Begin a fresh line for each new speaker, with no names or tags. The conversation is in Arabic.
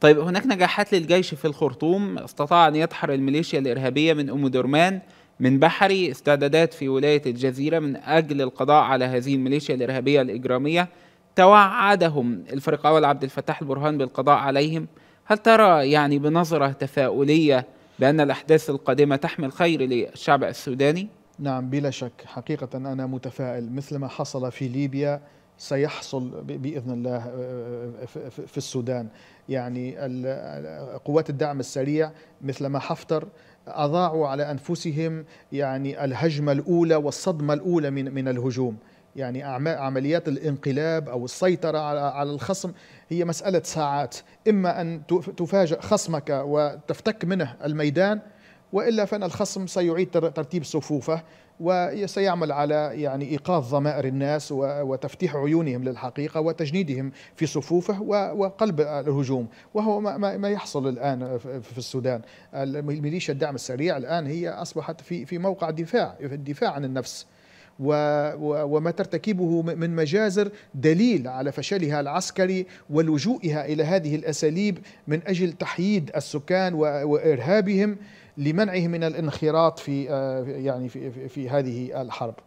طيب هناك نجاحات للجيش في الخرطوم استطاع أن يدحر الميليشيا الإرهابية من أم درمان من بحري استعدادات في ولاية الجزيرة من أجل القضاء على هذه الميليشيا الإرهابية الإجرامية توعدهم الفريق الفرقاوي عبد الفتاح البرهان بالقضاء عليهم هل ترى يعني بنظرة تفاؤلية بأن الأحداث القادمة تحمل خير للشعب السوداني؟
نعم بلا شك حقيقة أنا متفائل مثل ما حصل في ليبيا سيحصل باذن الله آه، آه، آه، في السودان يعني قوات الدعم السريع مثل ما حفتر اضاعوا على انفسهم يعني الهجمه الاولى والصدمه الاولى من من الهجوم يعني عمليات الانقلاب او السيطره على الخصم هي مساله ساعات اما ان تفاجئ خصمك وتفتك منه الميدان والا فان الخصم سيعيد ترتيب صفوفه وسيعمل على يعني ايقاظ ضمائر الناس وتفتيح عيونهم للحقيقه وتجنيدهم في صفوفه وقلب الهجوم وهو ما يحصل الان في السودان الميليشيا الدعم السريع الان هي اصبحت في في موقع دفاع في الدفاع عن النفس وما ترتكبه من مجازر دليل على فشلها العسكري ولجوئها الى هذه الاساليب من اجل تحييد السكان وارهابهم لمنعه من الانخراط في آه، يعني في في هذه الحرب